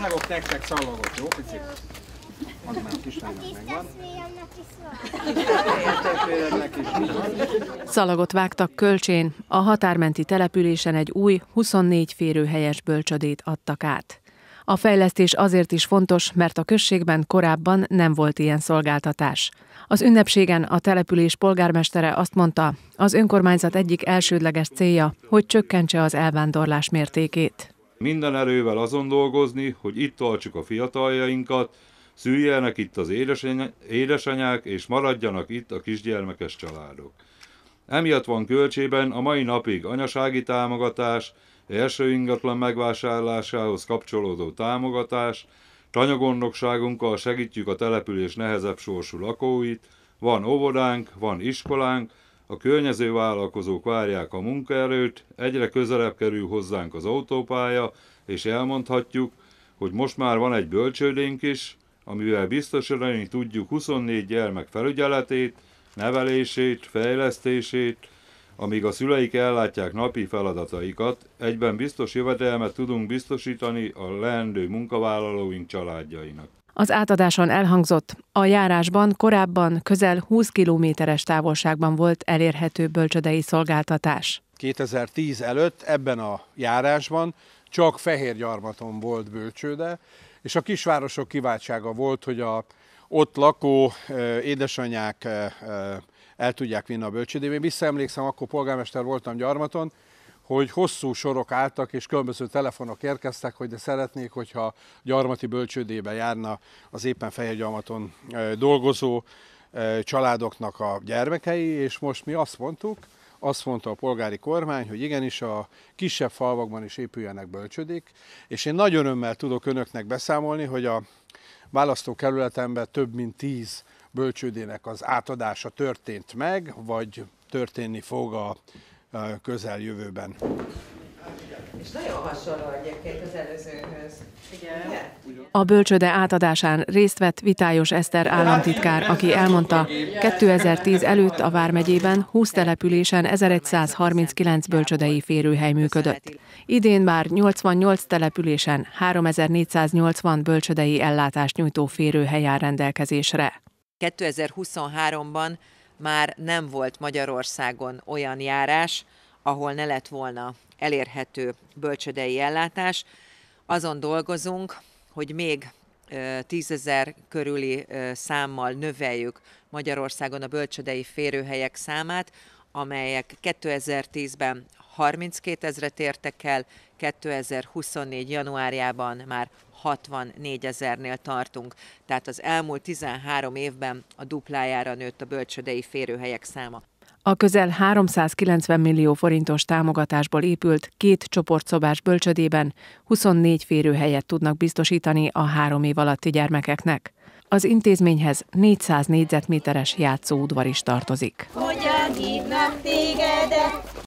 szallagok nektek szallagot, jó picit? Az már a kislánynak megvan. Szalagot vágtak kölcsén, a határmenti településen egy új, 24 férőhelyes bölcsödét adtak át. A fejlesztés azért is fontos, mert a községben korábban nem volt ilyen szolgáltatás. Az ünnepségen a település polgármestere azt mondta, az önkormányzat egyik elsődleges célja, hogy csökkentse az elvándorlás mértékét. Minden erővel azon dolgozni, hogy itt tartsuk a fiataljainkat, szüljenek itt az édesanyák, és maradjanak itt a kisgyermekes családok. Emiatt van kölcsében a mai napig anyasági támogatás, első ingatlan megvásárlásához kapcsolódó támogatás, tanyagondokságunkkal segítjük a település nehezebb sorsú lakóit, van óvodánk, van iskolánk, a környező vállalkozók várják a munkaerőt, egyre közelebb kerül hozzánk az autópálya, és elmondhatjuk, hogy most már van egy bölcsődénk is, amivel biztosítani tudjuk 24 gyermek felügyeletét, nevelését, fejlesztését, amíg a szüleik ellátják napi feladataikat, egyben biztos jövedelmet tudunk biztosítani a leendő munkavállalóink családjainak. Az átadáson elhangzott, a járásban korábban közel 20 kilométeres távolságban volt elérhető bölcsödei szolgáltatás. 2010 előtt ebben a járásban csak fehér gyarmaton volt bölcsőde, és a kisvárosok kiváltsága volt, hogy a ott lakó édesanyák el tudják vinni a bölcsődébe. Én visszaemlékszem, akkor polgármester voltam gyarmaton, hogy hosszú sorok álltak, és különböző telefonok érkeztek, hogy de szeretnék, hogyha gyarmati bölcsődébe járna az éppen Fehérgyarmaton dolgozó családoknak a gyermekei, és most mi azt mondtuk, azt mondta a polgári kormány, hogy igenis a kisebb falvakban is épüljenek bölcsödék, és én nagy örömmel tudok önöknek beszámolni, hogy a választókerületemben több mint tíz bölcsődének az átadása történt meg, vagy történni fog a közeljövőben. És nagyon hasonló egyébként az előzőhöz. A bölcsöde átadásán részt vett Vitályos Eszter államtitkár, aki elmondta, 2010 előtt a Vármegyében 20 településen 1139 bölcsödei férőhely működött. Idén már 88 településen 3480 bölcsödei ellátást nyújtó férőhely áll rendelkezésre. 2023-ban már nem volt Magyarországon olyan járás, ahol ne lett volna elérhető bölcsödei ellátás. Azon dolgozunk, hogy még tízezer körüli számmal növeljük Magyarországon a bölcsödei férőhelyek számát, amelyek 2010-ben 32 ezret értek el, 2024. januárjában már 64 ezernél tartunk. Tehát az elmúlt 13 évben a duplájára nőtt a bölcsödei férőhelyek száma. A közel 390 millió forintos támogatásból épült két csoportszobás bölcsödében 24 férőhelyet tudnak biztosítani a három év alatti gyermekeknek. Az intézményhez 400 négyzetméteres játszóudvar is tartozik. Hogyan hívnak tégedet,